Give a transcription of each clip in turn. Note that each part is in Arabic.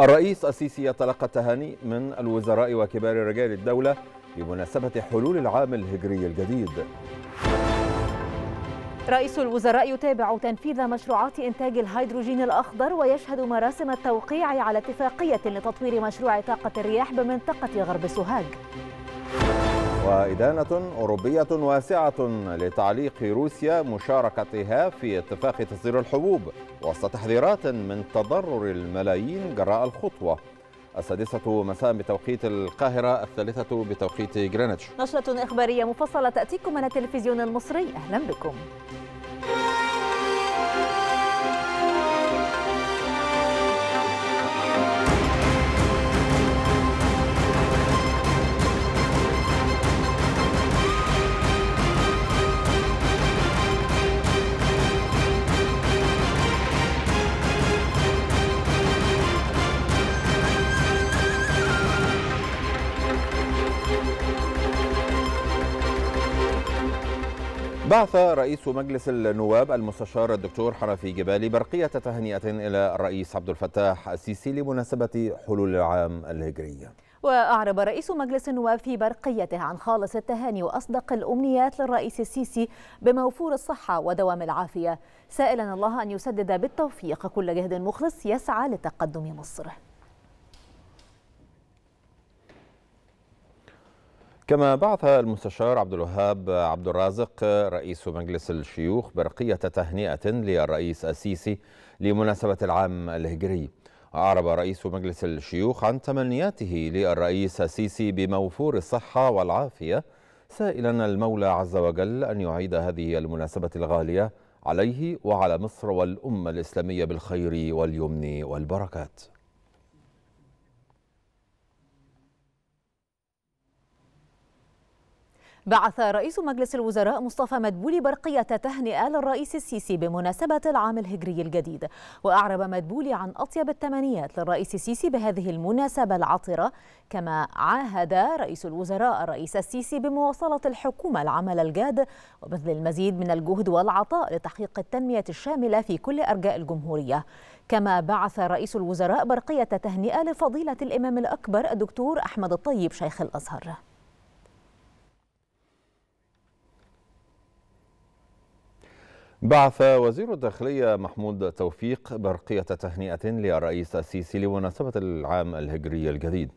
الرئيس السيسي يتلقى التهاني من الوزراء وكبار رجال الدولة بمناسبة حلول العام الهجري الجديد رئيس الوزراء يتابع تنفيذ مشروعات إنتاج الهيدروجين الأخضر ويشهد مراسم التوقيع على اتفاقية لتطوير مشروع طاقة الرياح بمنطقة غرب سوهاج وإدانة أوروبية واسعة لتعليق روسيا مشاركتها في اتفاق تصدير الحبوب وسط تحذيرات من تضرر الملايين جراء الخطوة السادسة مساء بتوقيت القاهرة الثالثة بتوقيت جرينتش نشرة إخبارية مفصلة تأتيكم من التلفزيون المصري أهلا بكم بعث رئيس مجلس النواب المستشار الدكتور حنفي جبالي برقية تهنئة إلى الرئيس عبد الفتاح السيسي لمناسبة حلول العام الهجري وأعرب رئيس مجلس النواب في برقيته عن خالص التهاني وأصدق الأمنيات للرئيس السيسي بموفور الصحة ودوام العافية سائلا الله أن يسدد بالتوفيق كل جهد مخلص يسعى لتقدم مصر كما بعث المستشار عبد الوهاب عبد الرازق رئيس مجلس الشيوخ برقية تهنئة للرئيس السيسي لمناسبة العام الهجري أعرب رئيس مجلس الشيوخ عن تمنياته للرئيس السيسي بموفور الصحة والعافية سائلا المولى عز وجل أن يعيد هذه المناسبة الغالية عليه وعلى مصر والأمة الإسلامية بالخير واليمن والبركات بعث رئيس مجلس الوزراء مصطفى مدبولي برقية تهنئة للرئيس السيسي بمناسبة العام الهجري الجديد وأعرب مدبولي عن أطيب التمنيات للرئيس السيسي بهذه المناسبة العطرة كما عاهد رئيس الوزراء الرئيس السيسي بمواصلة الحكومة العمل الجاد وبذل المزيد من الجهد والعطاء لتحقيق التنمية الشاملة في كل أرجاء الجمهورية كما بعث رئيس الوزراء برقية تهنئة لفضيلة الإمام الأكبر الدكتور أحمد الطيب شيخ الأزهر بعث وزير الداخلية محمود توفيق برقية تهنئة للرئيس السيسي لمناسبة العام الهجري الجديد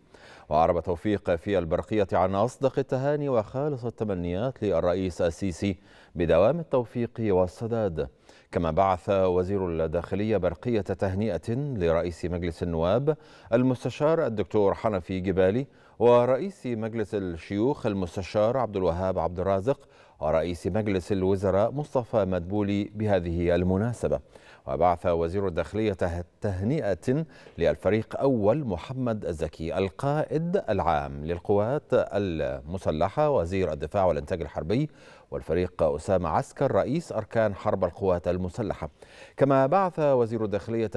وأعرب توفيق في البرقية عن أصدق التهاني وخالص التمنيات للرئيس السيسي بدوام التوفيق والسداد كما بعث وزير الداخلية برقية تهنئة لرئيس مجلس النواب المستشار الدكتور حنفي جبالي ورئيس مجلس الشيوخ المستشار عبد الوهاب عبد الرازق ورئيس مجلس الوزراء مصطفى مدبولي بهذه المناسبة وبعث وزير الداخلية تهنئة للفريق أول محمد الزكي القائد العام للقوات المسلحة وزير الدفاع والإنتاج الحربي والفريق أسامة عسكر رئيس أركان حرب القوات المسلحة كما بعث وزير الداخلية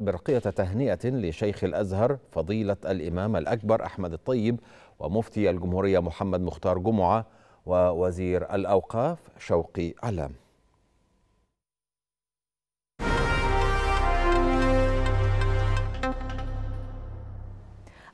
برقية تهنئة لشيخ الأزهر فضيلة الإمام الأكبر أحمد الطيب ومفتي الجمهورية محمد مختار جمعة ووزير الأوقاف شوقي علام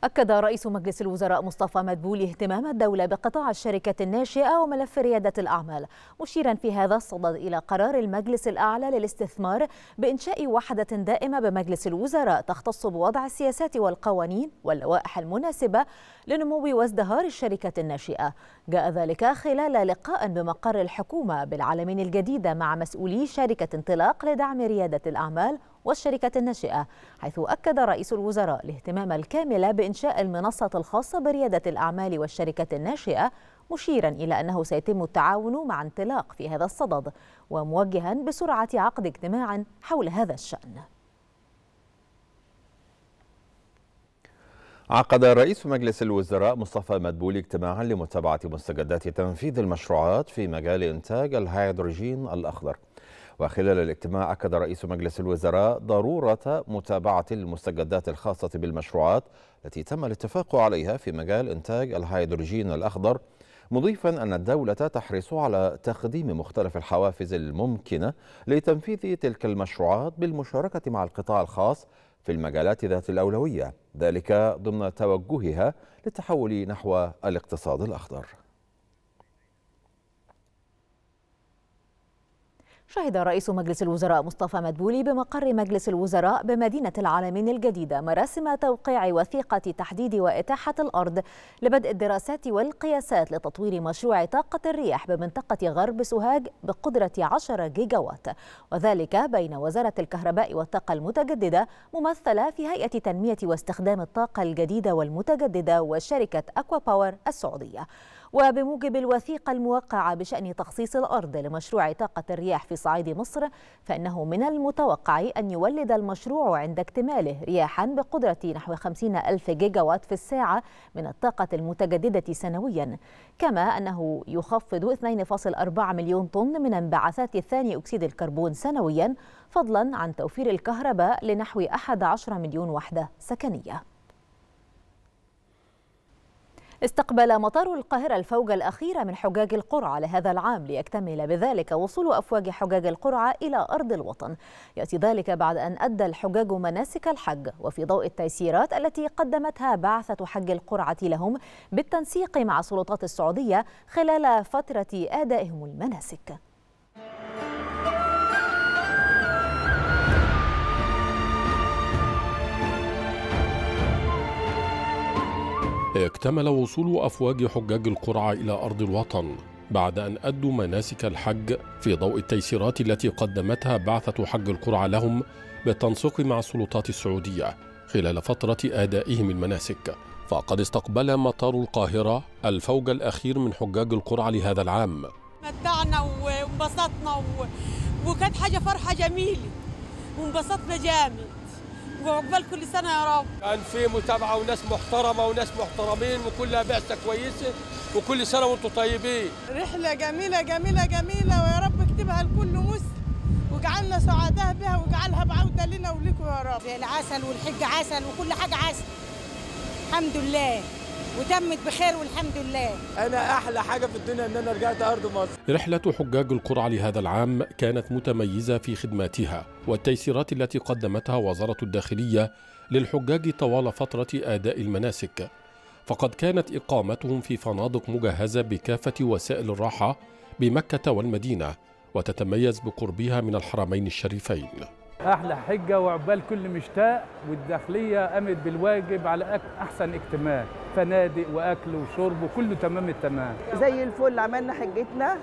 أكد رئيس مجلس الوزراء مصطفى مدبولي اهتمام الدولة بقطاع الشركة الناشئة وملف ريادة الأعمال مشيرا في هذا الصدد إلى قرار المجلس الأعلى للاستثمار بإنشاء وحدة دائمة بمجلس الوزراء تختص بوضع السياسات والقوانين واللوائح المناسبة لنمو وازدهار الشركة الناشئة جاء ذلك خلال لقاء بمقر الحكومة بالعالمين الجديدة مع مسؤولي شركة انطلاق لدعم ريادة الأعمال والشركة الناشئة حيث أكد رئيس الوزراء الاهتمام الكامل بإنشاء المنصة الخاصة بريادة الأعمال والشركة الناشئة مشيرا إلى أنه سيتم التعاون مع انطلاق في هذا الصدد وموجها بسرعة عقد اجتماع حول هذا الشأن عقد رئيس مجلس الوزراء مصطفى مدبولي اجتماعا لمتابعة مستجدات تنفيذ المشروعات في مجال إنتاج الهيدروجين الأخضر وخلال الاجتماع أكد رئيس مجلس الوزراء ضرورة متابعة المستجدات الخاصة بالمشروعات التي تم الاتفاق عليها في مجال إنتاج الهيدروجين الأخضر مضيفا أن الدولة تحرص على تقديم مختلف الحوافز الممكنة لتنفيذ تلك المشروعات بالمشاركة مع القطاع الخاص في المجالات ذات الأولوية ذلك ضمن توجهها للتحول نحو الاقتصاد الأخضر شهد رئيس مجلس الوزراء مصطفى مدبولي بمقر مجلس الوزراء بمدينة العالمين الجديدة مراسم توقيع وثيقة تحديد وإتاحة الأرض لبدء الدراسات والقياسات لتطوير مشروع طاقة الرياح بمنطقة غرب سوهاج بقدرة 10 جيجاوات وذلك بين وزارة الكهرباء والطاقة المتجددة ممثلة في هيئة تنمية واستخدام الطاقة الجديدة والمتجددة وشركة أكوا باور السعودية وبموجب الوثيقة الموقعة بشأن تخصيص الأرض لمشروع طاقة الرياح في صعيد مصر فإنه من المتوقع أن يولد المشروع عند اكتماله رياحا بقدرة نحو 50 ألف جيجا وات في الساعة من الطاقة المتجددة سنويا كما أنه يخفض 2.4 مليون طن من انبعاثات ثاني أكسيد الكربون سنويا فضلا عن توفير الكهرباء لنحو 11 مليون وحدة سكنية استقبل مطار القاهرة الفوج الأخير من حجاج القرعة لهذا العام ليكتمل بذلك وصول أفواج حجاج القرعة إلى أرض الوطن يأتي ذلك بعد أن أدى الحجاج مناسك الحج وفي ضوء التيسيرات التي قدمتها بعثة حج القرعة لهم بالتنسيق مع سلطات السعودية خلال فترة أدائهم المناسك اكتمل وصول أفواج حجاج القرعة إلى أرض الوطن بعد أن أدوا مناسك الحج في ضوء التيسيرات التي قدمتها بعثة حج القرعة لهم بالتنسيق مع السلطات السعودية خلال فترة أدائهم المناسك فقد استقبل مطار القاهرة الفوج الأخير من حجاج القرعة لهذا العام متعنا وانبسطنا وكانت حاجة فرحة جميلة وانبسطنا جامد وعقبال كل سنه يا رب كان في متابعه وناس محترمه وناس محترمين وكلها بعثه كويسه وكل سنه وانتم طيبين رحله جميله جميله جميله ويا رب اكتبها لكل مسلم واجعلنا سعداء بها واجعلها بعوده لنا ولكم يا رب العسل والحج عسل وكل حاجه عسل الحمد لله وتمت بخير والحمد لله انا احلى حاجه في الدنيا ان انا رجعت ارض مصر رحله حجاج القرعه لهذا العام كانت متميزه في خدماتها والتيسيرات التي قدمتها وزاره الداخليه للحجاج طوال فتره اداء المناسك فقد كانت اقامتهم في فنادق مجهزه بكافه وسائل الراحه بمكه والمدينه وتتميز بقربها من الحرمين الشريفين احلى حجه وعقبال كل مشتاق والداخليه قامت بالواجب على احسن اجتماع فنادق واكل وشرب وكله تمام التمام زي الفل عملنا حجتنا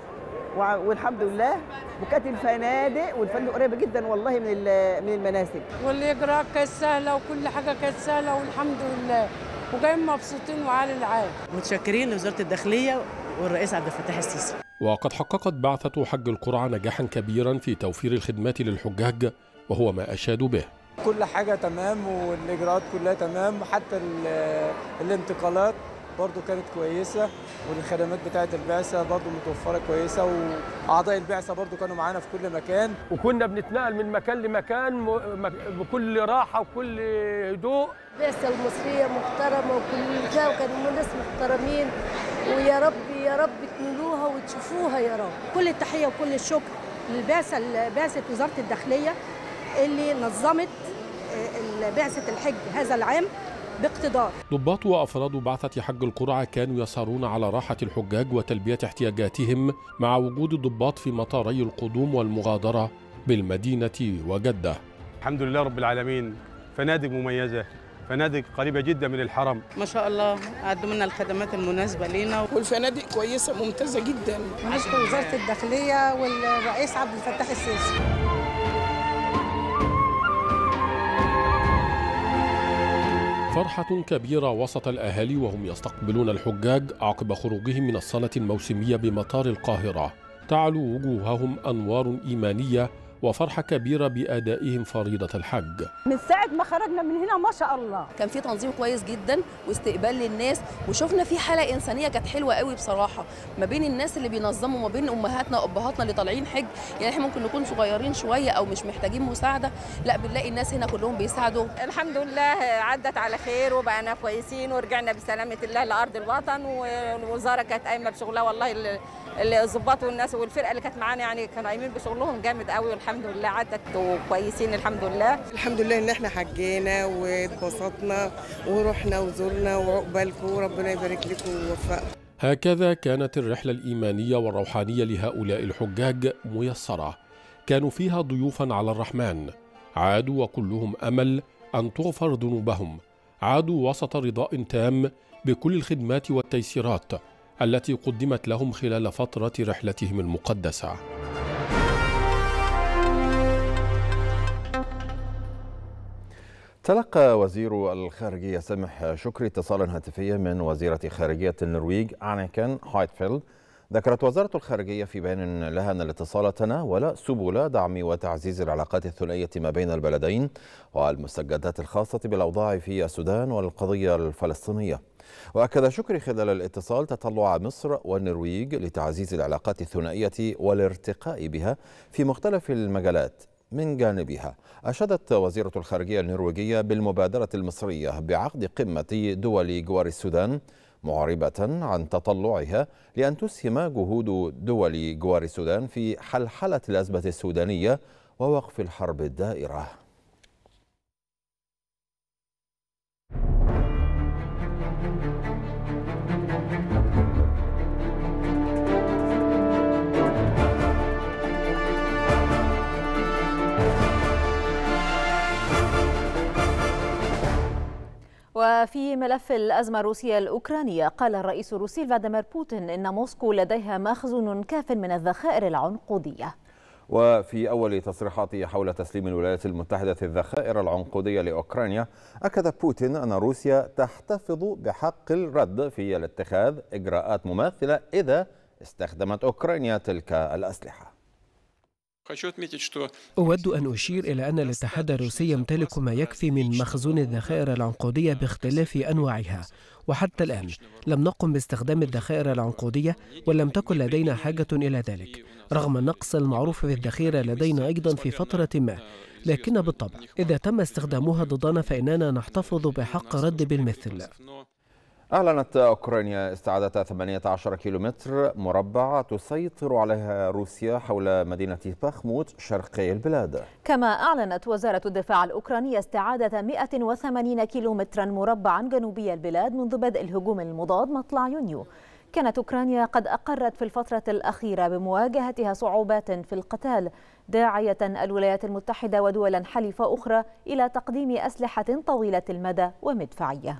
والحمد لله وكانت الفنادق والفندق قريبه جدا والله من من المناسك والاجراء كانت سهله وكل حاجه كانت سهله والحمد لله وجايين مبسوطين وعلى العال متشكرين لوزاره الداخليه والرئيس عبد الفتاح السيسي وقد حققت بعثة حج القرعة نجاحا كبيرا في توفير الخدمات للحجاج وهو ما أشادوا به كل حاجة تمام والإجراءات كلها تمام حتى الانتقالات برضو كانت كويسة والخدمات بتاعة البعثة برضو متوفرة كويسة وأعضاء البعثة برضو كانوا معانا في كل مكان وكنا بنتنقل من مكان لمكان بكل راحة وكل هدوء البعثة المصرية محترمة وكل جاء وكانوا ناس محترمين ويا رب يا رب تنلوها وتشوفوها يا رب كل التحية وكل الشكر للبعثة بعثة وزارة الداخلية اللي نظمت آه، بعثة الحج هذا العام باقتدار ضباط وأفراد بعثة حج القرعة كانوا يسارون على راحة الحجاج وتلبية احتياجاتهم مع وجود الضباط في مطاري القدوم والمغادرة بالمدينة وجدة الحمد لله رب العالمين فنادق مميزة فنادق قريبة جدا من الحرم ما شاء الله قدموا لنا الخدمات المناسبة لينا والفنادق كويسة ممتازة جدا ونشكر وزارة الداخلية والرئيس عبد الفتاح السيسي فرحة كبيرة وسط الأهالي وهم يستقبلون الحجاج عقب خروجهم من الصلاة الموسمية بمطار القاهرة تعلو وجوههم أنوار إيمانية وفرحة كبيرة بأدائهم فريضة الحج من ساعة ما خرجنا من هنا ما شاء الله كان في تنظيم كويس جدا واستقبال للناس وشفنا في حالة إنسانية كانت حلوة قوي بصراحة ما بين الناس اللي بينظموا وما بين أمهاتنا وأبهاتنا اللي طالعين حج يعني إحنا ممكن نكون صغيرين شوية أو مش محتاجين مساعدة لا بنلاقي الناس هنا كلهم بيساعدوا الحمد لله عدت على خير وبقينا كويسين ورجعنا بسلامة الله لأرض الوطن والوزارة كانت قايمة بشغلها والله الظباط والناس والفرقه اللي كانت معانا يعني كانوا قايمين بشغلهم جامد قوي والحمد لله عدت وكويسين الحمد لله الحمد لله ان احنا حجينا واتبسطنا ورحنا وزرنا وعقبالكم وربنا يبارك لكم ويوفقكم هكذا كانت الرحلة الإيمانية والروحانية لهؤلاء الحجاج ميسرة كانوا فيها ضيوفا على الرحمن عادوا وكلهم أمل أن تغفر ذنوبهم عادوا وسط رضاء تام بكل الخدمات والتيسيرات التي قدمت لهم خلال فترة رحلتهم المقدسة. تلقى وزير الخارجية سامح شكري اتصالا هاتفيا من وزيرة خارجية النرويج أنيكن هايتفيلد ذكرت وزارة الخارجية في بيان لها أن الاتصال تناول سبل دعم وتعزيز العلاقات الثنائية ما بين البلدين والمستجدات الخاصة بالأوضاع في السودان والقضية الفلسطينية وأكد شكري خلال الاتصال تطلع مصر والنرويج لتعزيز العلاقات الثنائية والارتقاء بها في مختلف المجالات من جانبها أشادت وزيرة الخارجية النرويجية بالمبادرة المصرية بعقد قمة دول جوار السودان معربة عن تطلعها لأن تسهم جهود دول جوار السودان في حلحلة الأزمة السودانية ووقف الحرب الدائرة وفي ملف الأزمة الروسية الأوكرانية قال الرئيس الروسي فلاديمير بوتين إن موسكو لديها مخزون كاف من الذخائر العنقودية وفي أول تصريحاته حول تسليم الولايات المتحدة الذخائر العنقودية لأوكرانيا أكد بوتين أن روسيا تحتفظ بحق الرد في الاتخاذ إجراءات مماثلة إذا استخدمت أوكرانيا تلك الأسلحة أود أن أشير إلى أن الاتحاد الروسي يمتلك ما يكفي من مخزون الذخائر العنقودية باختلاف أنواعها وحتى الآن لم نقم باستخدام الذخائر العنقودية ولم تكن لدينا حاجة إلى ذلك رغم النقص المعروف في الذخيرة لدينا أيضا في فترة ما لكن بالطبع إذا تم استخدامها ضدنا فإننا نحتفظ بحق رد بالمثل أعلنت أوكرانيا استعادة 18 كيلومتر مربع تسيطر عليها روسيا حول مدينة باخموت شرقي البلاد كما أعلنت وزارة الدفاع الأوكرانية استعادة 180 كيلومترا مربعا جنوبي البلاد منذ بدء الهجوم المضاد مطلع يونيو كانت أوكرانيا قد أقرت في الفترة الأخيرة بمواجهتها صعوبات في القتال داعية الولايات المتحدة ودولا حليفة أخرى إلى تقديم أسلحة طويلة المدى ومدفعية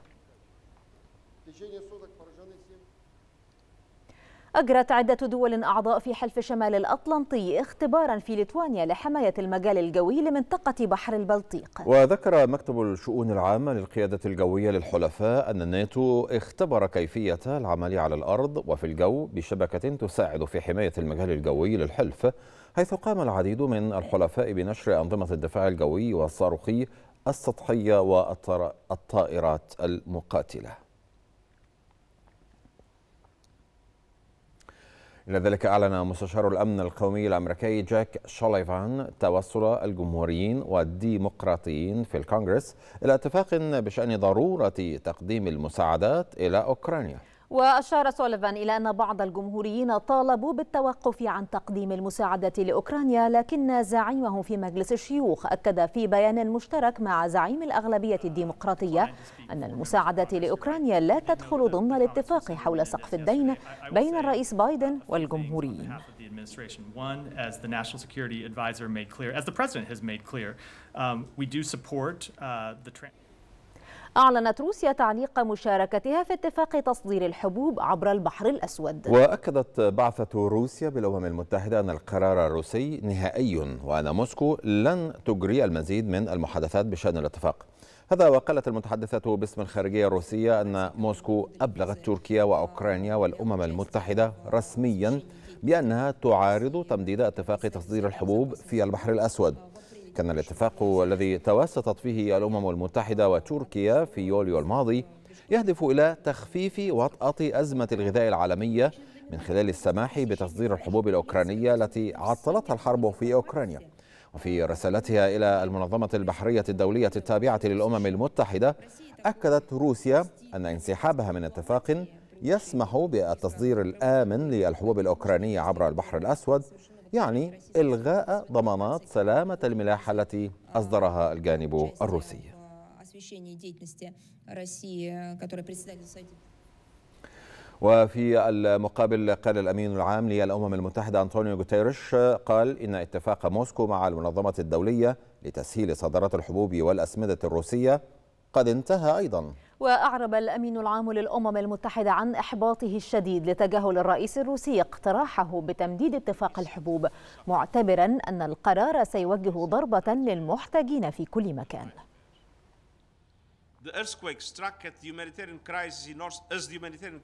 أجرت عدة دول أعضاء في حلف شمال الأطلنطي اختبارا في ليتوانيا لحماية المجال الجوي لمنطقة بحر البلطيق وذكر مكتب الشؤون العامة للقيادة الجوية للحلفاء أن الناتو اختبر كيفية العمل على الأرض وفي الجو بشبكة تساعد في حماية المجال الجوي للحلف حيث قام العديد من الحلفاء بنشر أنظمة الدفاع الجوي والصاروخي السطحية والطائرات المقاتلة إلى ذلك أعلن مستشار الأمن القومي الأمريكي جاك شوليفان توصل الجمهوريين والديمقراطيين في الكونغرس إلى اتفاق بشأن ضرورة تقديم المساعدات إلى أوكرانيا وأشار سوليفان إلى أن بعض الجمهوريين طالبوا بالتوقف عن تقديم المساعدة لأوكرانيا لكن زعيمهم في مجلس الشيوخ أكد في بيان مشترك مع زعيم الأغلبية الديمقراطية أن المساعدة لأوكرانيا لا تدخل ضمن الاتفاق حول سقف الدين بين الرئيس بايدن والجمهوريين أعلنت روسيا تعليق مشاركتها في اتفاق تصدير الحبوب عبر البحر الأسود وأكدت بعثة روسيا بالأمم المتحدة أن القرار الروسي نهائي وأن موسكو لن تجري المزيد من المحادثات بشأن الاتفاق هذا وقالت المتحدثة باسم الخارجية الروسية أن موسكو أبلغت تركيا وأوكرانيا والأمم المتحدة رسميا بأنها تعارض تمديد اتفاق تصدير الحبوب في البحر الأسود كان الاتفاق الذي توسطت فيه الأمم المتحدة وتركيا في يوليو الماضي يهدف إلى تخفيف وطأة أزمة الغذاء العالمية من خلال السماح بتصدير الحبوب الأوكرانية التي عطلتها الحرب في أوكرانيا وفي رسالتها إلى المنظمة البحرية الدولية التابعة للأمم المتحدة أكدت روسيا أن انسحابها من اتفاق يسمح بالتصدير الآمن للحبوب الأوكرانية عبر البحر الأسود يعني إلغاء ضمانات سلامة الملاحة التي أصدرها الجانب الروسي وفي المقابل قال الأمين العام للأمم المتحدة أنطونيو غوتيريش قال إن اتفاق موسكو مع المنظمة الدولية لتسهيل صادرات الحبوب والأسمدة الروسية قد انتهى أيضا وأعرب الأمين العام للأمم المتحدة عن إحباطه الشديد لتجاهل الرئيس الروسي اقتراحه بتمديد اتفاق الحبوب معتبرا أن القرار سيوجه ضربة للمحتاجين في كل مكان The earthquake struck at the humanitarian crisis in North, as the humanitarian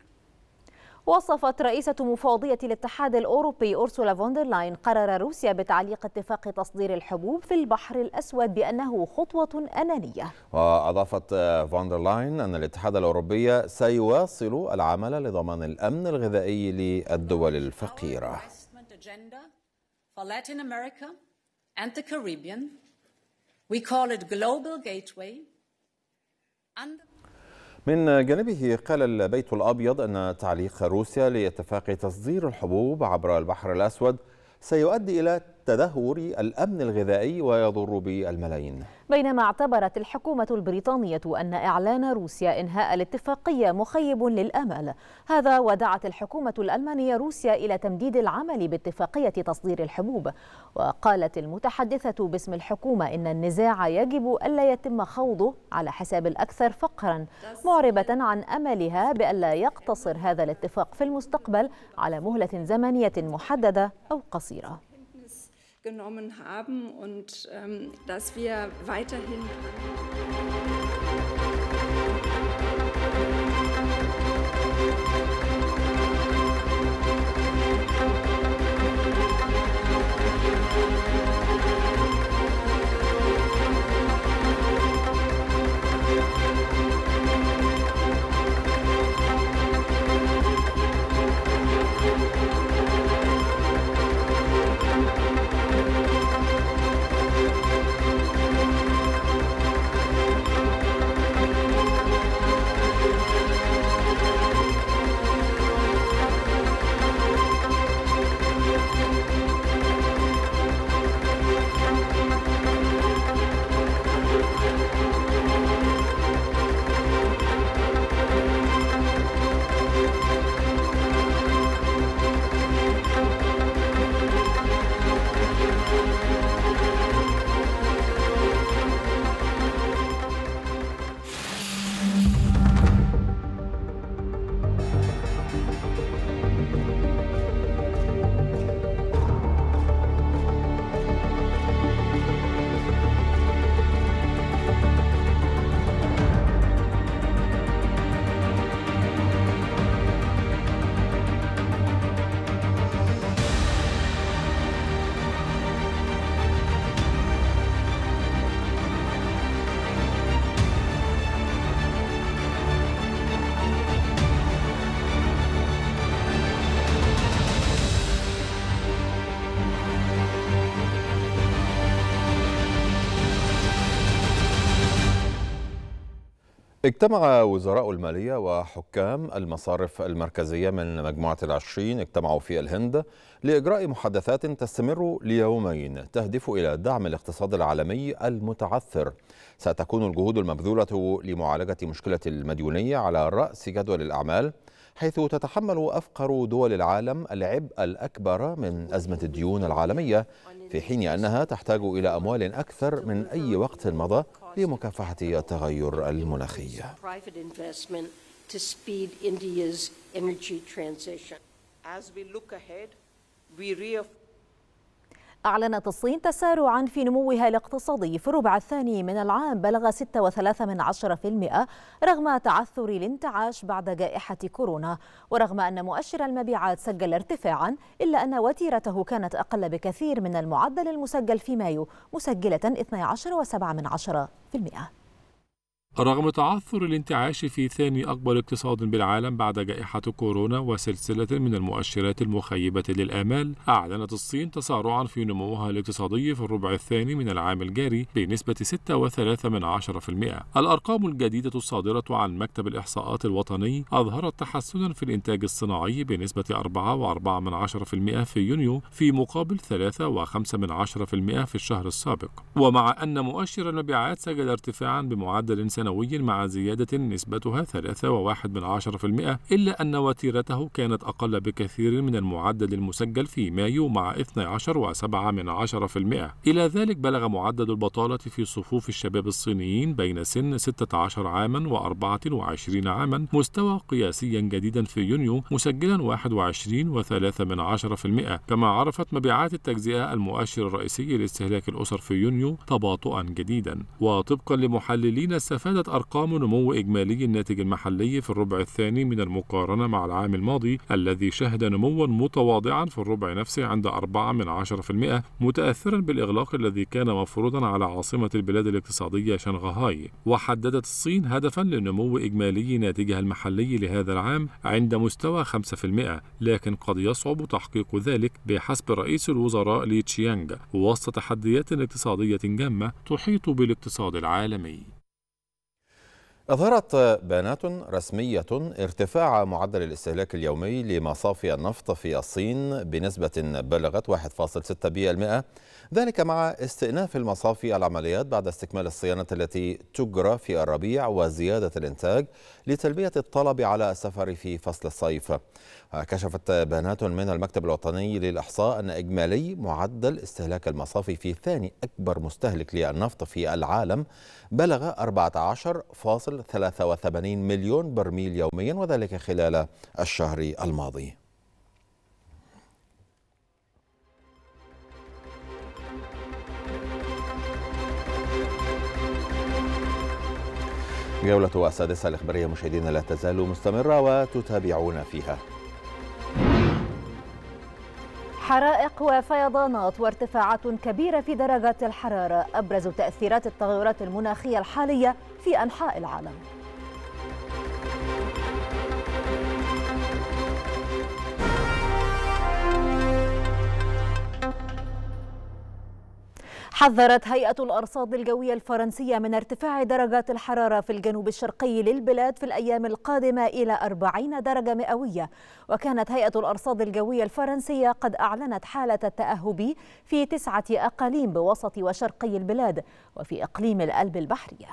وصفت رئيسة مفوضية الاتحاد الأوروبي أورسولا فوندرلاين قرار روسيا بتعليق اتفاق تصدير الحبوب في البحر الأسود بأنه خطوة أنانية وأضافت فوندرلاين أن الاتحاد الأوروبي سيواصل العمل لضمان الأمن الغذائي للدول الفقيرة من جانبه قال البيت الأبيض أن تعليق روسيا لاتفاق تصدير الحبوب عبر البحر الأسود سيؤدي إلى تدهور الأمن الغذائي ويضر بالملايين بينما اعتبرت الحكومة البريطانية أن إعلان روسيا إنهاء الاتفاقية مخيب للأمل هذا ودعت الحكومة الألمانية روسيا إلى تمديد العمل باتفاقية تصدير الحبوب وقالت المتحدثة باسم الحكومة إن النزاع يجب ألا يتم خوضه على حساب الأكثر فقرا معربة عن أملها بألا يقتصر هذا الاتفاق في المستقبل على مهلة زمنية محددة أو قصيرة genommen haben und ähm, dass wir weiterhin. اجتمع وزراء المالية وحكام المصارف المركزية من مجموعة العشرين اجتمعوا في الهند لإجراء محادثات تستمر ليومين تهدف إلى دعم الاقتصاد العالمي المتعثر ستكون الجهود المبذولة لمعالجة مشكلة المديونية على رأس جدول الأعمال حيث تتحمل أفقر دول العالم العبء الأكبر من أزمة الديون العالمية في حين أنها تحتاج إلى أموال أكثر من أي وقت مضى لمكافحة التغير المناخي أعلنت الصين تسارعا في نموها الاقتصادي في الربع الثاني من العام بلغ 6.3% رغم تعثر الانتعاش بعد جائحة كورونا ورغم أن مؤشر المبيعات سجل ارتفاعا إلا أن وتيرته كانت أقل بكثير من المعدل المسجل في مايو مسجلة 12.7% رغم تعثر الانتعاش في ثاني أكبر اقتصاد بالعالم بعد جائحة كورونا وسلسلة من المؤشرات المخيبة للآمال، أعلنت الصين تسارعا في نموها الاقتصادي في الربع الثاني من العام الجاري بنسبة 6.3%. الأرقام الجديدة الصادرة عن مكتب الإحصاءات الوطني أظهرت تحسنا في الإنتاج الصناعي بنسبة 4.4% في يونيو في مقابل 3.5% في الشهر السابق. ومع أن مؤشر المبيعات سجل ارتفاعا بمعدل سنوي مع زيادة نسبتها 3.1% إلا أن وتيرته كانت أقل بكثير من المعدل المسجل في مايو مع 12.7% إلى ذلك بلغ معدل البطالة في صفوف الشباب الصينيين بين سن 16 عاما و 24 عاما مستوى قياسيا جديدا في يونيو مسجلا 21.3% كما عرفت مبيعات التجزئة المؤشر الرئيسي لاستهلاك الأسر في يونيو تباطؤا جديدا وطبقا لمحللين السفر كانت أرقام نمو إجمالي الناتج المحلي في الربع الثاني من المقارنة مع العام الماضي الذي شهد نموا متواضعا في الربع نفسه عند 4 من متأثرا بالإغلاق الذي كان مفروضا على عاصمة البلاد الاقتصادية شنغهاي وحددت الصين هدفا لنمو إجمالي ناتجها المحلي لهذا العام عند مستوى 5% لكن قد يصعب تحقيق ذلك بحسب رئيس الوزراء لي تشيانغ وسط تحديات اقتصادية جامة تحيط بالاقتصاد العالمي أظهرت بيانات رسمية ارتفاع معدل الاستهلاك اليومي لمصافي النفط في الصين بنسبة بلغت 1.6% ذلك مع استئناف المصافي العمليات بعد استكمال الصيانة التي تجرى في الربيع وزيادة الإنتاج لتلبية الطلب على السفر في فصل الصيف كشفت بيانات من المكتب الوطني للإحصاء أن إجمالي معدل استهلاك المصافي في ثاني أكبر مستهلك للنفط في العالم بلغ 14.83 مليون برميل يوميا وذلك خلال الشهر الماضي جولة السادسة الإخبارية مشاهدينا لا تزال مستمرة وتتابعون فيها حرائق وفيضانات وارتفاعات كبيرة في درجات الحرارة أبرز تأثيرات التغيرات المناخية الحالية في أنحاء العالم حذرت هيئة الأرصاد الجوية الفرنسية من ارتفاع درجات الحرارة في الجنوب الشرقي للبلاد في الأيام القادمة إلى 40 درجة مئوية وكانت هيئة الأرصاد الجوية الفرنسية قد أعلنت حالة التأهب في تسعة أقاليم بوسط وشرقي البلاد وفي إقليم الألب البحرية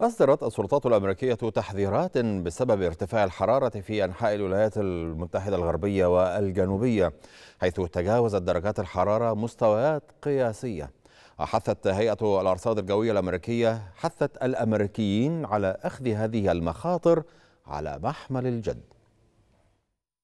أصدرت السلطات الأمريكية تحذيرات بسبب ارتفاع الحرارة في أنحاء الولايات المتحدة الغربية والجنوبية حيث تجاوزت درجات الحرارة مستويات قياسية حثت هيئة الأرصاد الجوية الأمريكية حثت الأمريكيين على أخذ هذه المخاطر على محمل الجد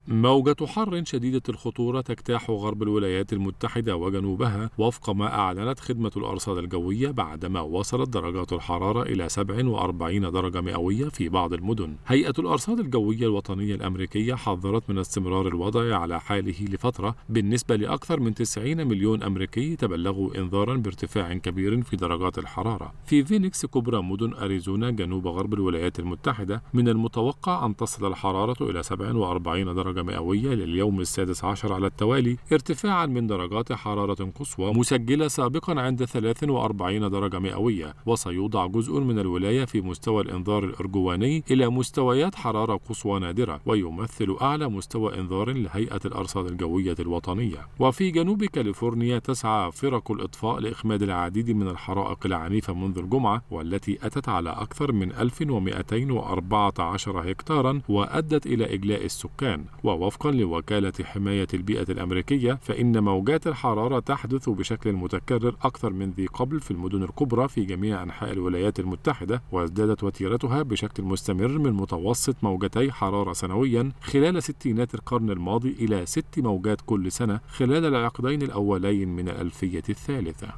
موجة حر شديدة الخطورة تجتاح غرب الولايات المتحدة وجنوبها وفق ما أعلنت خدمة الأرصاد الجوية بعدما وصلت درجات الحرارة إلى 47 درجة مئوية في بعض المدن. هيئة الأرصاد الجوية الوطنية الأمريكية حذرت من استمرار الوضع على حاله لفترة بالنسبة لأكثر من 90 مليون أمريكي تبلغوا إنذارا بارتفاع كبير في درجات الحرارة. في فينيكس كبرى مدن أريزونا جنوب غرب الولايات المتحدة من المتوقع أن تصل الحرارة إلى 47 درجة درجة مئوية لليوم السادس عشر على التوالي ارتفاعا من درجات حرارة قصوى مسجلة سابقا عند 43 درجة مئوية وسيوضع جزء من الولاية في مستوى الإنذار الأرجواني إلى مستويات حرارة قصوى نادرة ويمثل أعلى مستوى إنذار لهيئة الأرصاد الجوية الوطنية وفي جنوب كاليفورنيا تسعى فرق الإطفاء لإخماد العديد من الحرائق العنيفة منذ الجمعة والتي أتت على أكثر من 1214 هكتارا وأدت إلى إجلاء السكان ووفقا لوكالة حماية البيئة الأمريكية فإن موجات الحرارة تحدث بشكل متكرر أكثر من ذي قبل في المدن الكبرى في جميع أنحاء الولايات المتحدة وازدادت وتيرتها بشكل مستمر من متوسط موجتي حرارة سنويا خلال ستينات القرن الماضي إلى ست موجات كل سنة خلال العقدين الأولين من الألفية الثالثة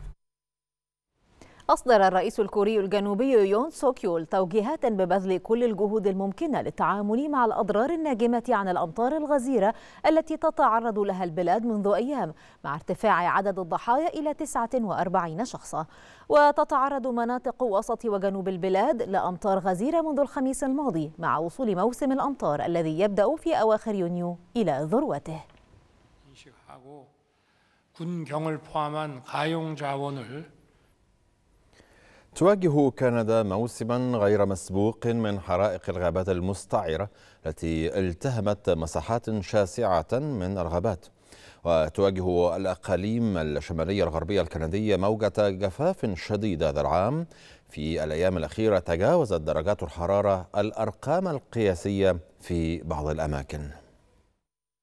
أصدر الرئيس الكوري الجنوبي يون سوكيول توجيهات ببذل كل الجهود الممكنة للتعامل مع الأضرار الناجمة عن الأمطار الغزيرة التي تتعرض لها البلاد منذ أيام مع ارتفاع عدد الضحايا إلى 49 شخصا وتتعرض مناطق وسط وجنوب البلاد لأمطار غزيرة منذ الخميس الماضي مع وصول موسم الأمطار الذي يبدأ في أواخر يونيو إلى ذروته 군 경을 포함한 가용 자원을 تواجه كندا موسما غير مسبوق من حرائق الغابات المستعرة التي التهمت مساحات شاسعة من الغابات وتواجه الأقاليم الشمالية الغربية الكندية موجة جفاف شديد هذا العام في الأيام الأخيرة تجاوزت درجات الحرارة الأرقام القياسية في بعض الأماكن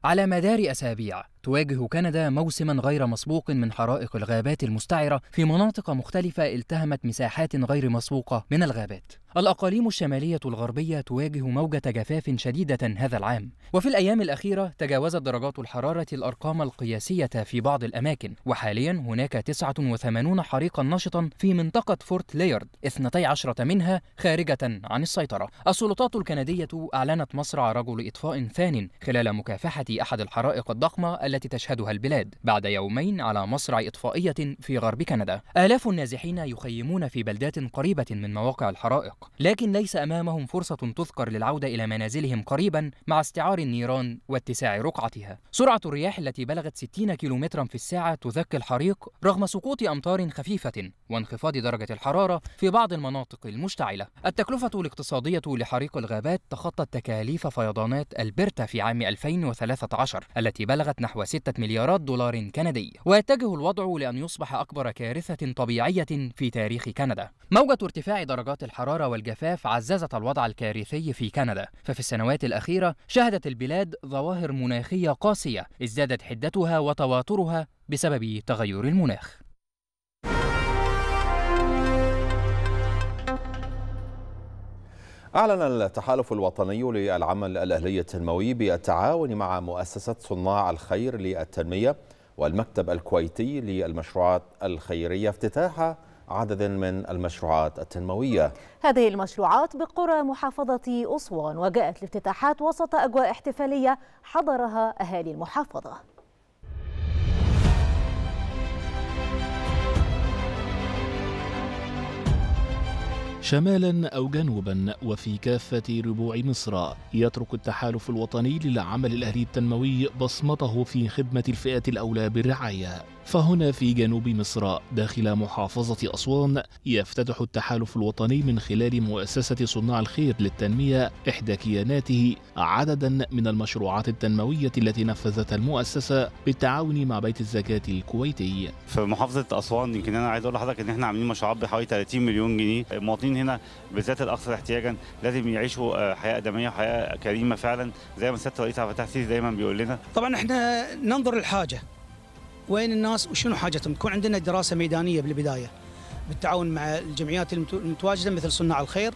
على مدار أسابيع تواجه كندا موسما غير مسبوق من حرائق الغابات المستعرة في مناطق مختلفة التهمت مساحات غير مسبوقة من الغابات. الأقاليم الشمالية الغربية تواجه موجة جفاف شديدة هذا العام، وفي الأيام الأخيرة تجاوزت درجات الحرارة الأرقام القياسية في بعض الأماكن، وحاليا هناك 89 حريقا نشطا في منطقة فورت ليارد، 12 منها خارجة عن السيطرة. السلطات الكندية أعلنت مصرع رجل إطفاء ثان خلال مكافحة أحد الحرائق الضخمة التي تشهدها البلاد بعد يومين على مصرع إطفائية في غرب كندا آلاف النازحين يخيمون في بلدات قريبة من مواقع الحرائق لكن ليس أمامهم فرصة تذكر للعودة إلى منازلهم قريبا مع استعار النيران واتساع رقعتها سرعة الرياح التي بلغت 60 كيلومترا في الساعة تذكي الحريق رغم سقوط أمطار خفيفة وانخفاض درجة الحرارة في بعض المناطق المشتعلة التكلفة الاقتصادية لحريق الغابات تخطت تكاليف فيضانات ألبرتا في عام 2013 التي بلغت نحو وستة مليارات دولار كندي ويتجه الوضع لأن يصبح أكبر كارثة طبيعية في تاريخ كندا موجة ارتفاع درجات الحرارة والجفاف عززت الوضع الكارثي في كندا ففي السنوات الأخيرة شهدت البلاد ظواهر مناخية قاسية ازدادت حدتها وتواترها بسبب تغير المناخ أعلن التحالف الوطني للعمل الأهلي التنموي بالتعاون مع مؤسسة صناع الخير للتنمية والمكتب الكويتي للمشروعات الخيرية افتتاح عدد من المشروعات التنموية هذه المشروعات بقرى محافظة أسوان وجاءت الافتتاحات وسط أجواء احتفالية حضرها أهالي المحافظة شمالا أو جنوبا وفي كافة ربوع مصر يترك التحالف الوطني للعمل الأهلي التنموي بصمته في خدمة الفئة الأولى بالرعاية فهنا في جنوب مصر داخل محافظة أسوان يفتتح التحالف الوطني من خلال مؤسسة صناع الخير للتنمية إحدى كياناته عددا من المشروعات التنموية التي نفذتها المؤسسة بالتعاون مع بيت الزكاة الكويتي. في محافظة أسوان يمكن أنا عايز أقول لحضرتك إن إحنا عاملين مشروعات بحوالي 30 مليون جنيه، المواطنين هنا بالذات الأكثر احتياجا لازم يعيشوا آه، حياة آدمية وحياة كريمة فعلا زي ما سيادة الرئيس عبد الفتاح السيسي دايما بيقول لنا. طبعا إحنا ننظر الحاجة وين الناس وشنو حاجتهم تكون عندنا دراسه ميدانيه بالبدايه بالتعاون مع الجمعيات المتواجده مثل صناع الخير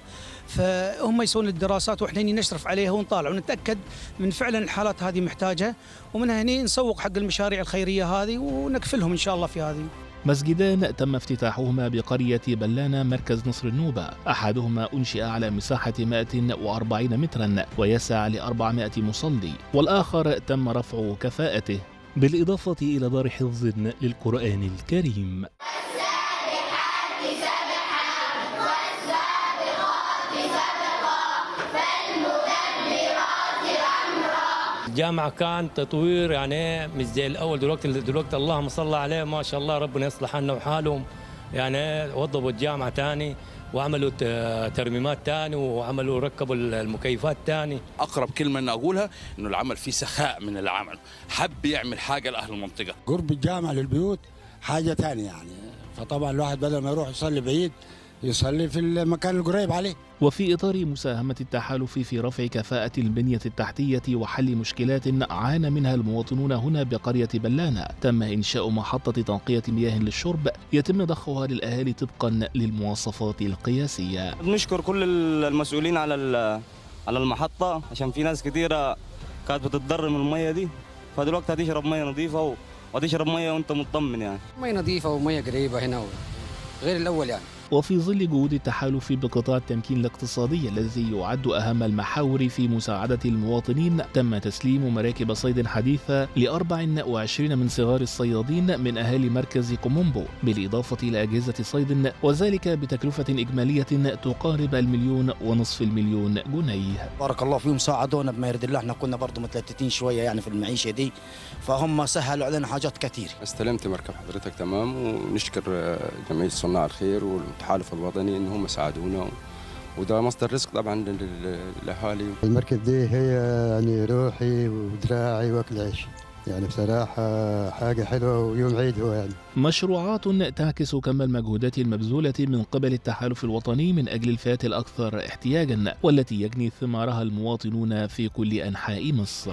فهم يسوون الدراسات واحنا هني نشرف عليها ونطالع ونتاكد من فعلا الحالات هذه محتاجه ومن هني نسوق حق المشاريع الخيريه هذه ونكفلهم ان شاء الله في هذه. مسجدان تم افتتاحهما بقرية بلانة مركز نصر النوبة أحدهما أنشئ على مساحة 140 مترا ويسع ل 400 مصلي والآخر تم رفع كفاءته بالإضافة إلى دار حفظ للقرآن الكريم الجامعة كان تطوير يعني مش زي الأول دلوقتي دلوقتي اللهم صل عليه ما شاء الله ربنا يصلح عنا وحالهم يعني وضبوا الجامعة تاني وعملوا ترميمات تاني وعملوا ركبوا المكيفات تاني اقرب كلمه اني اقولها انه العمل فيه سخاء من العمل حب يعمل حاجه لاهل المنطقه قرب الجامعه للبيوت حاجه تانية يعني فطبعا الواحد بدل ما يروح يصلي بعيد يصلي في المكان القريب عليه وفي إطار مساهمة التحالف في رفع كفاءة البنية التحتية وحل مشكلات عانى منها المواطنون هنا بقرية بلانة تم إنشاء محطة تنقية مياه للشرب يتم ضخها للأهالي طبقا للمواصفات القياسية بنشكر كل المسؤولين على على المحطة عشان في ناس كثيرة كانت بتتضرر من المية دي فدلوقتي هتشرب مية نظيفة وهتشرب مية وأنت مطمن يعني مية نظيفة ومية قريبة هنا غير الأول يعني وفي ظل جهود التحالف بقطاع التمكين الاقتصادي الذي يعد أهم المحاور في مساعدة المواطنين تم تسليم مراكب صيد حديثة ل 24 من صغار الصيادين من أهالي مركز كومومبو بالإضافة إلى أجهزة صيد وذلك بتكلفة إجمالية تقارب المليون ونصف المليون جنيه بارك الله فيهم ساعدونا بما يرد الله احنا كنا برضه متلتتين شوية يعني في المعيشة دي فهم سهلوا علينا حاجات كثير استلمت مركب حضرتك تمام ونشكر جمعية صناع الخير التحالف الوطني انهم ساعدونا وده مصدر رزق طبعا للاهالي المركب دي هي يعني روحي ودراعي واكل عيشي يعني بصراحة حاجة حلوة ويوم عيد هو يعني مشروعات تعكس كم المجهودات المبذولة من قبل التحالف الوطني من أجل الفئات الأكثر احتياجا والتي يجني ثمارها المواطنون في كل أنحاء مصر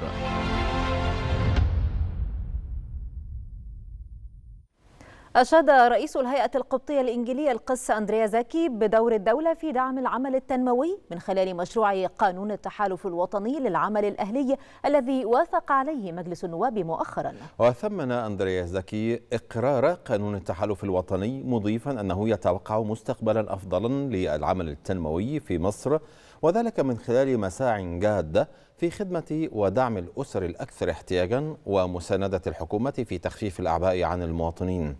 أشاد رئيس الهيئة القبطية الإنجليزية القس أندريا زكي بدور الدولة في دعم العمل التنموي من خلال مشروع قانون التحالف الوطني للعمل الأهلي الذي وافق عليه مجلس النواب مؤخرا وثمن أندريا زكي إقرار قانون التحالف الوطني مضيفا أنه يتوقع مستقبلا أفضلا للعمل التنموي في مصر وذلك من خلال مساع جادة في خدمة ودعم الأسر الأكثر احتياجا ومساندة الحكومة في تخفيف الأعباء عن المواطنين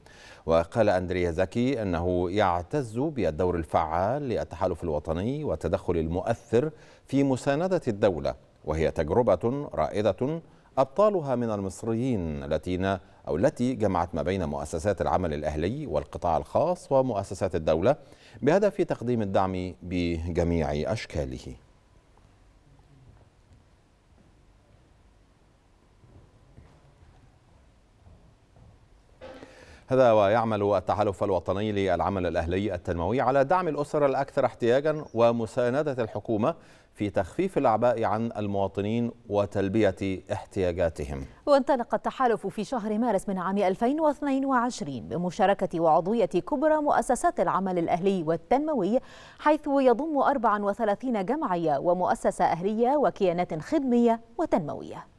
وقال أندريا زكي أنه يعتز بالدور الفعال للتحالف الوطني والتدخل المؤثر في مساندة الدولة وهي تجربة رائدة أبطالها من المصريين الذين أو التي جمعت ما بين مؤسسات العمل الأهلي والقطاع الخاص ومؤسسات الدولة بهدف تقديم الدعم بجميع أشكاله هذا ويعمل التحالف الوطني للعمل الأهلي التنموي على دعم الأسر الأكثر احتياجا ومساندة الحكومة في تخفيف الأعباء عن المواطنين وتلبية احتياجاتهم وانطلق التحالف في شهر مارس من عام 2022 بمشاركة وعضوية كبرى مؤسسات العمل الأهلي والتنموي حيث يضم 34 جمعية ومؤسسة أهلية وكيانات خدمية وتنموية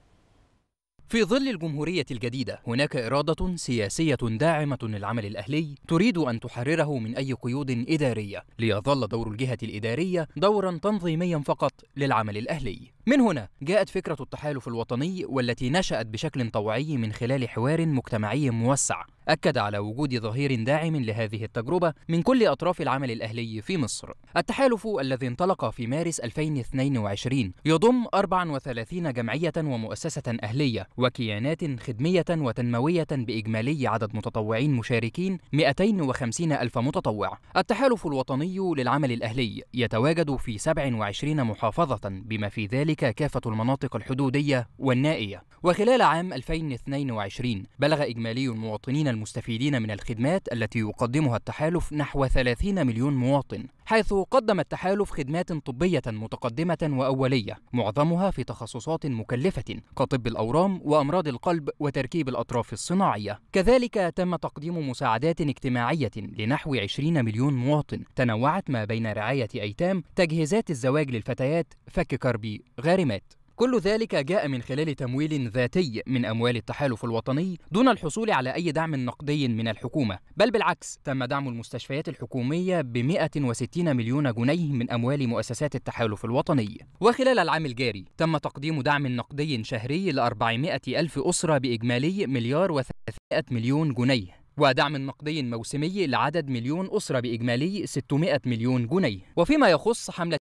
في ظل الجمهورية الجديدة هناك إرادة سياسية داعمة للعمل الأهلي تريد أن تحرره من أي قيود إدارية ليظل دور الجهة الإدارية دورا تنظيميا فقط للعمل الأهلي من هنا جاءت فكرة التحالف الوطني والتي نشأت بشكل طوعي من خلال حوار مجتمعي موسع أكد على وجود ظهير داعم لهذه التجربة من كل أطراف العمل الأهلي في مصر التحالف الذي انطلق في مارس 2022 يضم 34 جمعية ومؤسسة أهلية وكيانات خدمية وتنموية بإجمالي عدد متطوعين مشاركين 250 ألف متطوع التحالف الوطني للعمل الأهلي يتواجد في 27 محافظة بما في ذلك تمتلك كافة المناطق الحدودية والنائية وخلال عام 2022 بلغ إجمالي المواطنين المستفيدين من الخدمات التي يقدمها التحالف نحو 30 مليون مواطن حيث قدم التحالف خدمات طبية متقدمة وأولية معظمها في تخصصات مكلفة كطب الأورام وأمراض القلب وتركيب الأطراف الصناعية كذلك تم تقديم مساعدات اجتماعية لنحو 20 مليون مواطن تنوعت ما بين رعاية أيتام تجهيزات الزواج للفتيات فك كربي غارمات كل ذلك جاء من خلال تمويل ذاتي من أموال التحالف الوطني دون الحصول على أي دعم نقدي من الحكومة بل بالعكس تم دعم المستشفيات الحكومية ب 160 مليون جنيه من أموال مؤسسات التحالف الوطني وخلال العام الجاري تم تقديم دعم نقدي شهري ل 400 ألف أسرة بإجمالي مليار و300 مليون جنيه ودعم نقدي موسمي لعدد مليون أسرة بإجمالي 600 مليون جنيه وفيما يخص حملة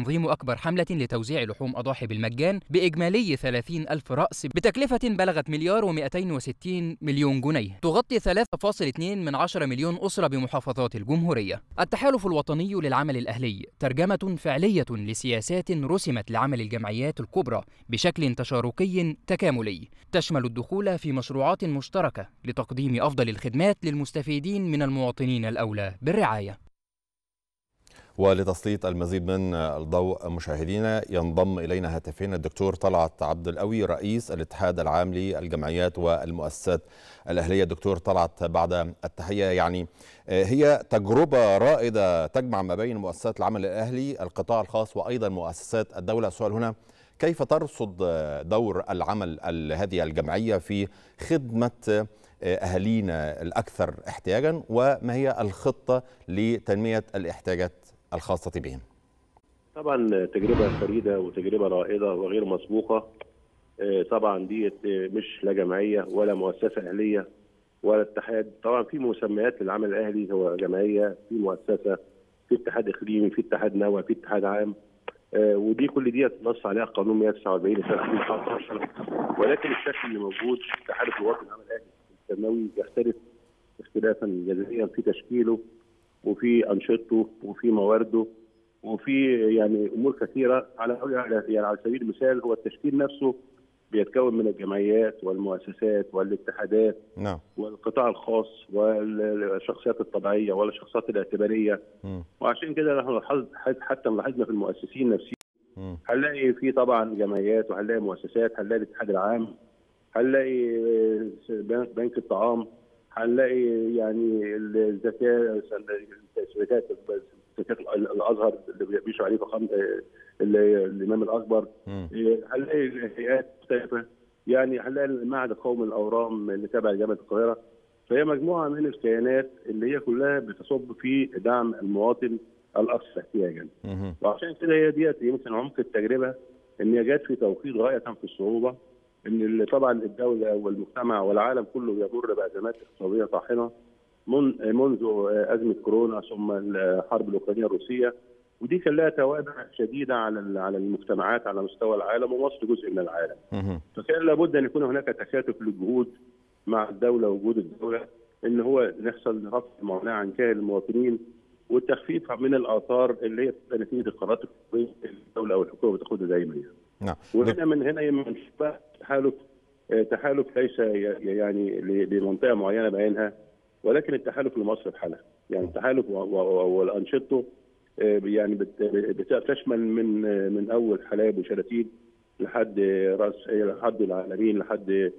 تنظيم أكبر حملة لتوزيع لحوم أضاحي بالمجان بإجمالي 30 ألف رأس بتكلفة بلغت مليار و260 مليون جنيه تغطي 3.2 من 10 مليون أسرة بمحافظات الجمهورية التحالف الوطني للعمل الأهلي ترجمة فعلية لسياسات رسمت لعمل الجمعيات الكبرى بشكل تشاركي تكاملي تشمل الدخول في مشروعات مشتركة لتقديم أفضل الخدمات للمستفيدين من المواطنين الأولى بالرعاية ولتسليط المزيد من الضوء مشاهدينا ينضم الينا هاتفين الدكتور طلعت عبد القوي رئيس الاتحاد العام للجمعيات والمؤسسات الاهليه دكتور طلعت بعد التحيه يعني آه، هي تجربه رائده تجمع ما بين مؤسسات العمل الاهلي القطاع الخاص وايضا مؤسسات الدوله السؤال هنا كيف ترصد دور العمل هذه الجمعيه في خدمه آه، اهالينا الاكثر احتياجا وما هي الخطه لتنميه الاحتياجات الخاصة بهم طبعا تجربة فريدة وتجربة رائدة وغير مسبوقة آه، طبعا دي آه، مش لا جمعية ولا مؤسسة أهلية ولا اتحاد طبعا في مسميات للعمل الأهلي هو جمعية في مؤسسة في اتحاد إقليمي في اتحاد نوى في اتحاد عام آه، ودي كل دي نص عليها قانون 149 لسنه 2019 ولكن الشكل اللي موجود في اتحاد الوطني العمل الاهلي الثانوي يختلف اختلافا جذريا في تشكيله وفي انشطته وفي موارده وفي يعني امور كثيره على يعني على سبيل المثال هو التشكيل نفسه بيتكون من الجمعيات والمؤسسات والاتحادات نعم. والقطاع الخاص والشخصيات الطبيعيه والشخصيات الاعتباريه م. وعشان كده نحن حتى لاحظنا في المؤسسين نفسهم هنلاقي في طبعا جمعيات وهنلاقي مؤسسات هنلاقي الاتحاد العام هنلاقي بنك الطعام هنلاقي يعني الزكاه التأثيرات الزكاه الازهر اللي بيشرع عليه فخامه الامام الاكبر هنلاقي هيئات مختلفه يعني هنلاقي المعهد القومي للاورام اللي تابع لجامعه القاهره فهي مجموعه من الكيانات اللي هي كلها بتصب في دعم المواطن الاكثر احتياجا. وعشان كده هي ديت يمكن عمق التجربه ان هي جت في توقيت غايه في الصعوبه ان طبعا الدوله والمجتمع والعالم كله بيمر بازمات اقتصاديه طاحنه من منذ ازمه كورونا ثم الحرب الاوكرانيه الروسيه ودي كان لها توابع شديده على على المجتمعات على مستوى العالم ومصر جزء من العالم. فكان لابد ان يكون هناك تكاتف للجهود مع الدوله وجود الدوله ان هو يحصل رفع المعاناه عن كاهل المواطنين والتخفيف من الاثار اللي هي نتيجه القرارات الدوله او الحكومه بتاخدها دايما يعني. نعم وهنا من هنا ينشبه تحالف آه، تحالف ليس يعني لمنطقه معينه بعينها ولكن التحالف لمصر بحالها يعني التحالف والانشطه آه، يعني بتشمل من آه، من اول حلايب وشلاتين لحد راس لحد العالمين لحد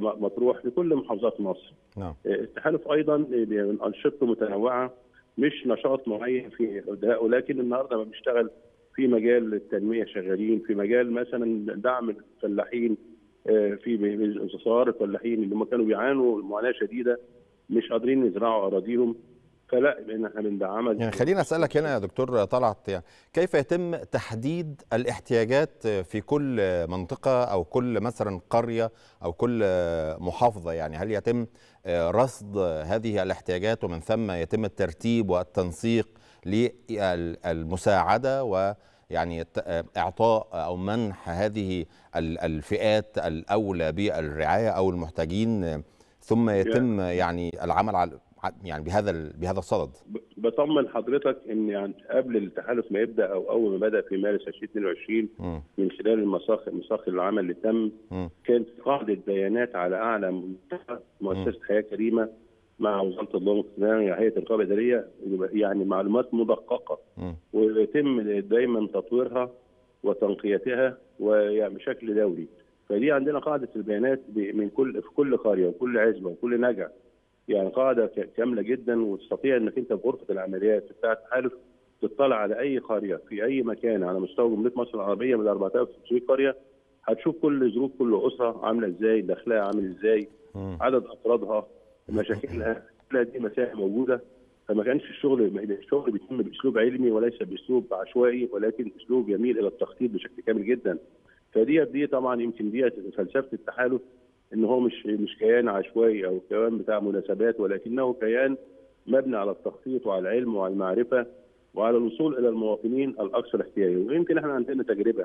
مطروح لكل محافظات مصر. نعم. التحالف ايضا انشطته متنوعه مش نشاط معين في ده ولكن النهارده بنشتغل في مجال التنميه شغالين في مجال مثلا دعم الفلاحين آه، في انتصار الفلاحين اللي هم كانوا بيعانوا معاناه شديده مش قادرين يزرعوا اراضيهم فلا احنا بندعمها يعني خليني اسالك هنا يا دكتور طلعت يعني كيف يتم تحديد الاحتياجات في كل منطقه او كل مثلا قريه او كل محافظه يعني هل يتم آه، رصد هذه الاحتياجات ومن ثم يتم الترتيب والتنسيق للمساعده و يعني اعطاء او منح هذه الفئات الاولى بالرعايه او المحتاجين ثم يتم يعني العمل على يعني بهذا بهذا الصدد بطمن حضرتك ان يعني قبل التحالف ما يبدا او اول ما بدا في مارس 2022 من خلال المساق المساق العمل اللي تم كانت قاعده بيانات على اعلى مستوى مؤسسه حياه كريمه مع وزاره الضمان الاجتماعي وهيئه الرقابه الاداريه يعني معلومات مدققه ويتم دايما تطويرها وتنقيتها بشكل دوري فدي عندنا قاعده البيانات من كل في كل قريه وكل عزبه وكل نجع يعني قاعده كامله جدا وتستطيع انك انت في غرفه العمليات بتاعه التحالف تطلع على اي قريه في اي مكان على مستوى جمهوريه مصر العربيه من 4600 قريه هتشوف كل ظروف كل اسره عامله ازاي دخلها عامل ازاي عدد افرادها المشاكل دي مسائل موجوده فما كانش الشغل الشغل بيتم باسلوب علمي وليس باسلوب عشوائي ولكن اسلوب يميل الى التخطيط بشكل كامل جدا فدي دي طبعا يمكن دي فلسفه التحالف ان هو مش مش كيان عشوائي او كيان بتاع مناسبات ولكنه كيان مبني على التخطيط وعلى العلم وعلى المعرفه وعلى الوصول الى المواطنين الاكثر احتياجا ويمكن احنا عندنا تجربه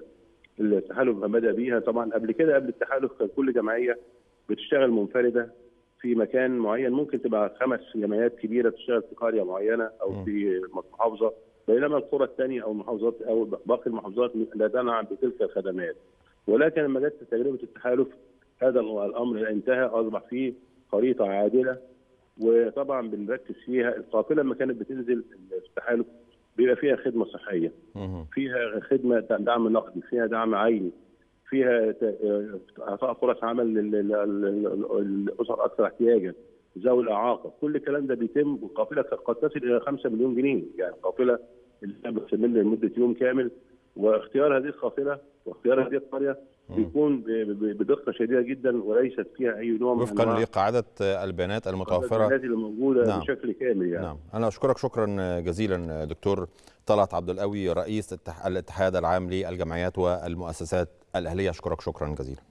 التحالف بدا بيها طبعا قبل كده قبل التحالف كان كل جمعيه بتشتغل منفرده في مكان معين ممكن تبقى خمس جمعيات كبيره تشتغل في قريه معينه او في محافظه بينما القرى الثانيه او المحافظات او باقي المحافظات لا تنعم بتلك الخدمات ولكن لما جت تجربه التحالف هذا الامر انتهى اصبح في خريطه عادله وطبعا بنركز فيها القافله لما كانت بتنزل التحالف بيبقى فيها خدمه صحيه فيها خدمه دعم نقدي فيها دعم عيني فيها آه، اعطاء فرص عمل للاسر اكثر احتياجا ذوي الاعاقه كل الكلام ده بيتم والقافله قد تصل الى 5 مليون جنيه يعني قافله اللي بتستمر لمده يوم كامل واختيار هذه القافله واختيار هذه القريه بيكون بدقه شديده جدا وليست فيها اي نوع من وفقا لقاعده البيانات المتوفره البيانات الموجوده نعم. بشكل كامل يعني نعم انا اشكرك شكرا جزيلا دكتور طلعت عبد القوي رئيس الاتحاد العام للجمعيات والمؤسسات الأهلية أشكرك شكرا جزيلا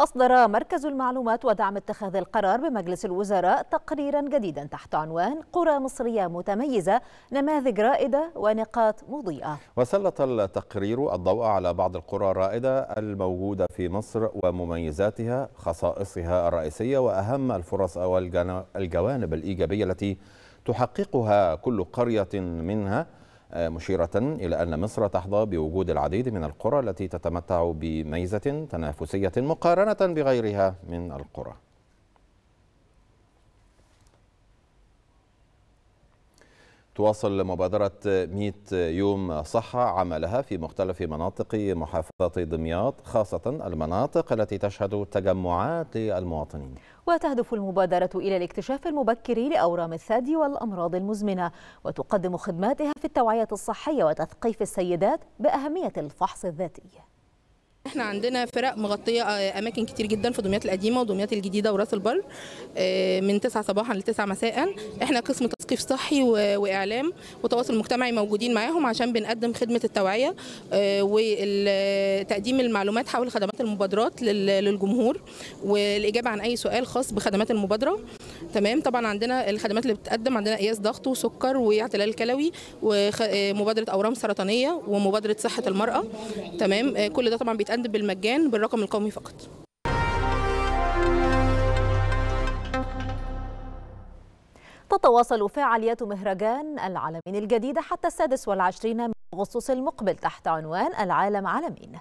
أصدر مركز المعلومات ودعم اتخاذ القرار بمجلس الوزراء تقريرا جديدا تحت عنوان قرى مصرية متميزة نماذج رائدة ونقاط مضيئة وسلط التقرير الضوء على بعض القرى الرائدة الموجودة في مصر ومميزاتها خصائصها الرئيسية وأهم الفرص والجوانب الإيجابية التي تحققها كل قرية منها آه، مشيرة إلى أن مصر تحظى بوجود العديد من القرى التي تتمتع بميزة تنافسية مقارنة بغيرها من القرى تواصل مبادرة 100 يوم صحة عملها في مختلف مناطق محافظة دمياط خاصة المناطق التي تشهد تجمعات للمواطنين وتهدف المبادرة إلى الاكتشاف المبكر لأورام الثدي والأمراض المزمنة وتقدم خدماتها في التوعية الصحية وتثقيف السيدات بأهمية الفحص الذاتي احنا عندنا فرق مغطيه آه، اماكن كتير جدا في دمياط القديمه ودمياط الجديده وراس البر آه، من 9 صباحا ل 9 مساء احنا قسم تثقيف صحي واعلام وتواصل مجتمعي موجودين معاهم عشان بنقدم خدمه التوعيه آه، وتقديم المعلومات حول خدمات المبادرات للجمهور والاجابه عن اي سؤال خاص بخدمات المبادره تمام طبعا عندنا الخدمات اللي بتقدم عندنا قياس ضغط وسكر واعتلال كلوي ومبادره آه، اورام سرطانيه ومبادره صحه المراه تمام آه، كل ده طبعا بيتقدم بالمجان بالرقم القومي فقط تتواصل فعاليات مهرجان العالمين الجديدة حتى السادس والعشرين أغسطس المقبل تحت عنوان العالم عالمين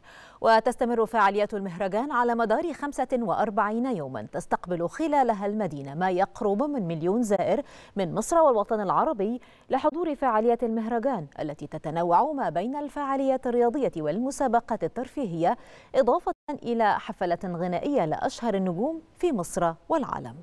وتستمر فعاليات المهرجان على مدار 45 يوما تستقبل خلالها المدينة ما يقرب من مليون زائر من مصر والوطن العربي لحضور فعاليات المهرجان التي تتنوع ما بين الفعاليات الرياضية والمسابقات الترفيهية إضافة إلى حفلة غنائية لأشهر النجوم في مصر والعالم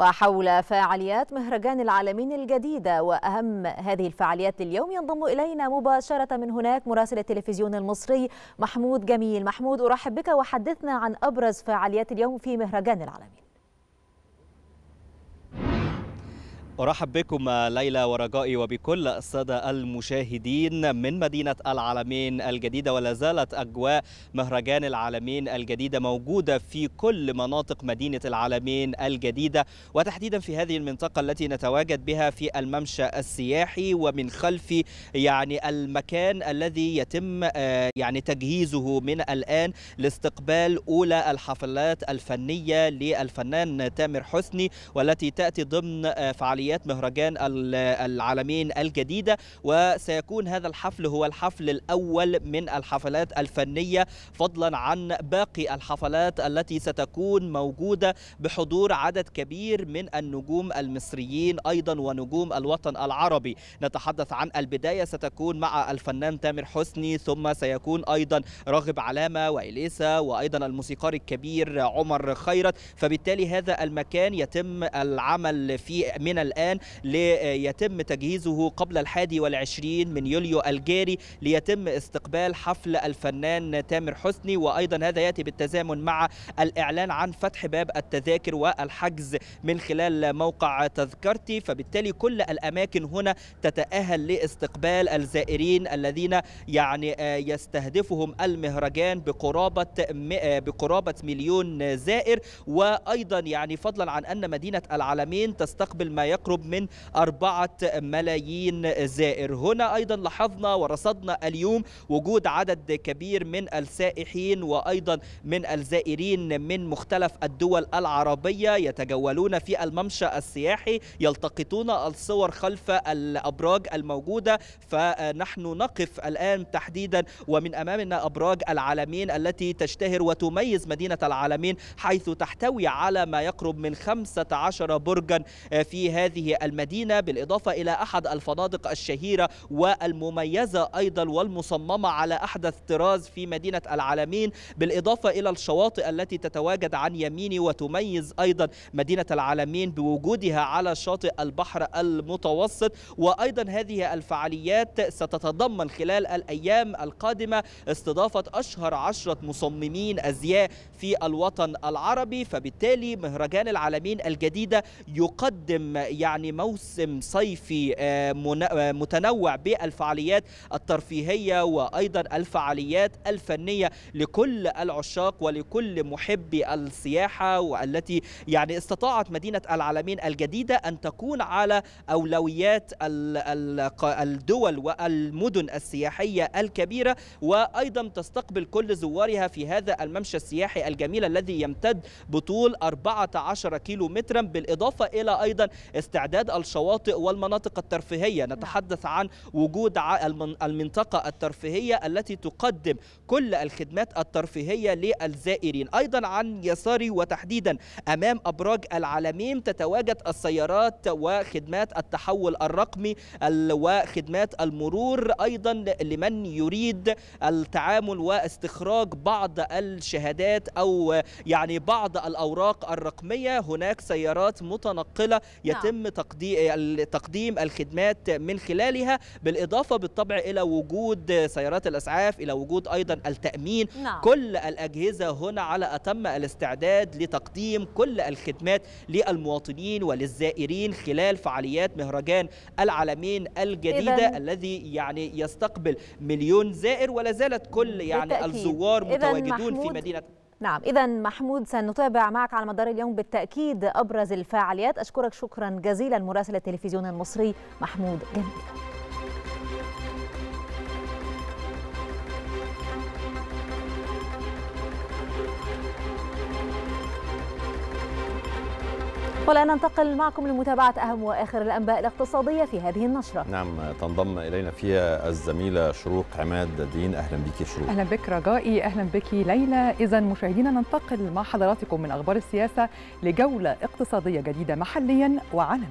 وحول فعاليات مهرجان العالمين الجديدة وأهم هذه الفعاليات لليوم ينضم إلينا مباشرة من هناك مراسل التلفزيون المصري محمود جميل محمود أرحب بك وحدثنا عن أبرز فعاليات اليوم في مهرجان العالمين ارحب بكم ليلى ورجائي وبكل الساده المشاهدين من مدينه العالمين الجديده ولا زالت اجواء مهرجان العالمين الجديده موجوده في كل مناطق مدينه العالمين الجديده وتحديدا في هذه المنطقه التي نتواجد بها في الممشى السياحي ومن خلف يعني المكان الذي يتم آه، يعني تجهيزه من الان لاستقبال اولى الحفلات الفنيه للفنان تامر حسني والتي تاتي ضمن آه، فعاليات فعاليات مهرجان العالمين الجديدة وسيكون هذا الحفل هو الحفل الأول من الحفلات الفنية فضلا عن باقي الحفلات التي ستكون موجودة بحضور عدد كبير من النجوم المصريين أيضا ونجوم الوطن العربي نتحدث عن البداية ستكون مع الفنان تامر حسني ثم سيكون أيضا راغب علامة وإليسا وأيضا الموسيقار الكبير عمر خيرت فبالتالي هذا المكان يتم العمل فيه من الآن الآن ليتم تجهيزه قبل الحادي والعشرين من يوليو الجاري ليتم استقبال حفل الفنان تامر حسني وأيضا هذا يأتي بالتزامن مع الإعلان عن فتح باب التذاكر والحجز من خلال موقع تذكرتي فبالتالي كل الأماكن هنا تتأهل لاستقبال الزائرين الذين يعني آه، يستهدفهم المهرجان بقرابة بقرابة مليون زائر وأيضا يعني فضلا عن أن مدينة العالمين تستقبل ما يقرب يقرب من 4 ملايين زائر هنا أيضا لاحظنا ورصدنا اليوم وجود عدد كبير من السائحين وأيضا من الزائرين من مختلف الدول العربية يتجولون في الممشى السياحي يلتقطون الصور خلف الأبراج الموجودة فنحن نقف الآن تحديدا ومن أمامنا أبراج العالمين التي تشتهر وتميز مدينة العالمين حيث تحتوي على ما يقرب من 15 برجا في هذه هذه المدينة بالإضافة إلى أحد الفنادق الشهيرة والمميزة أيضا والمصممة على أحدث طراز في مدينة العالمين بالإضافة إلى الشواطئ التي تتواجد عن يميني وتميز أيضا مدينة العالمين بوجودها على شاطئ البحر المتوسط وأيضا هذه الفعاليات ستتضمن خلال الأيام القادمة استضافة أشهر عشرة مصممين أزياء في الوطن العربي فبالتالي مهرجان العالمين الجديدة يقدم يعني موسم صيفي آه، آه، متنوع بالفعاليات الترفيهية وأيضا الفعاليات الفنية لكل العشاق ولكل محبي السياحة والتي يعني استطاعت مدينة العالمين الجديدة أن تكون على أولويات الدول والمدن السياحية الكبيرة وأيضا تستقبل كل زوارها في هذا الممشى السياحي الجميل الذي يمتد بطول 14 كيلو مترا بالإضافة إلى أيضا استعداد الشواطئ والمناطق الترفيهية نتحدث عن وجود المنطقة الترفيهية التي تقدم كل الخدمات الترفيهية للزائرين أيضا عن يساري وتحديدا أمام أبراج العالمين تتواجد السيارات وخدمات التحول الرقمي وخدمات المرور أيضا لمن يريد التعامل واستخراج بعض الشهادات أو يعني بعض الأوراق الرقمية هناك سيارات متنقلة نعم. يتم يتم تقديم الخدمات من خلالها بالإضافة بالطبع إلى وجود سيارات الأسعاف إلى وجود أيضا التأمين نعم. كل الأجهزة هنا على أتم الاستعداد لتقديم كل الخدمات للمواطنين وللزائرين خلال فعاليات مهرجان العالمين الجديدة إذن الذي يعني يستقبل مليون زائر ولا زالت كل يعني بالتأكيد. الزوار متواجدون في مدينة نعم إذا محمود سنتابع معك على مدار اليوم بالتأكيد أبرز الفعاليات أشكرك شكرا جزيلا مراسل التلفزيون المصري محمود جميل والآن ننتقل معكم لمتابعة أهم وآخر الأنباء الاقتصادية في هذه النشرة نعم تنضم إلينا فيها الزميلة شروق عماد دين أهلا بك شروق أهلا بك رجائي أهلا بك ليلى إذا مشاهدينا ننتقل مع حضراتكم من أخبار السياسة لجولة اقتصادية جديدة محليا وعالميا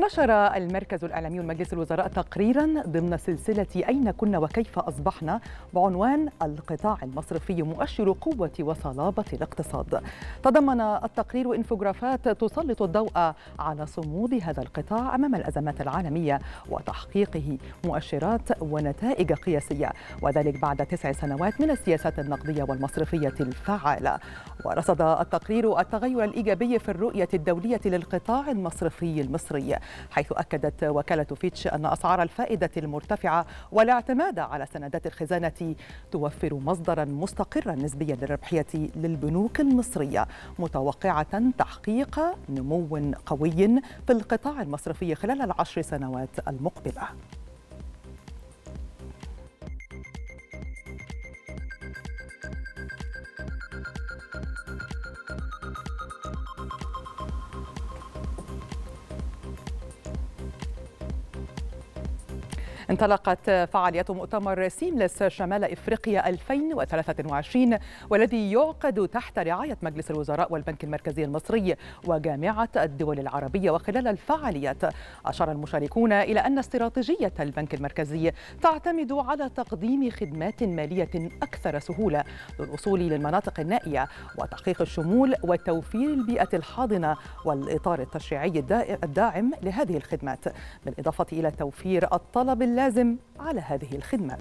نشر المركز الإعلامي والمجلس الوزراء تقريرا ضمن سلسلة أين كنا وكيف أصبحنا بعنوان القطاع المصرفي مؤشر قوة وصلابة الاقتصاد تضمن التقرير إنفوغرافات تسلط الضوء على صمود هذا القطاع أمام الأزمات العالمية وتحقيقه مؤشرات ونتائج قياسية وذلك بعد تسع سنوات من السياسات النقدية والمصرفية الفعالة ورصد التقرير التغير الإيجابي في الرؤية الدولية للقطاع المصرفي المصري حيث أكدت وكالة فيتش أن أسعار الفائدة المرتفعة والاعتماد على سندات الخزانة توفر مصدرا مستقرا نسبيا للربحية للبنوك المصرية متوقعة تحقيق نمو قوي في القطاع المصرفي خلال العشر سنوات المقبله انطلقت فعالية مؤتمر سيملس شمال إفريقيا 2023 والذي يعقد تحت رعاية مجلس الوزراء والبنك المركزي المصري وجامعة الدول العربية وخلال الفعاليات أشار المشاركون إلى أن استراتيجية البنك المركزي تعتمد على تقديم خدمات مالية أكثر سهولة للوصول للمناطق النائية وتحقيق الشمول وتوفير البيئة الحاضنة والإطار التشريعي الداعم لهذه الخدمات بالإضافة إلى توفير الطلب اللازم على هذه الخدمات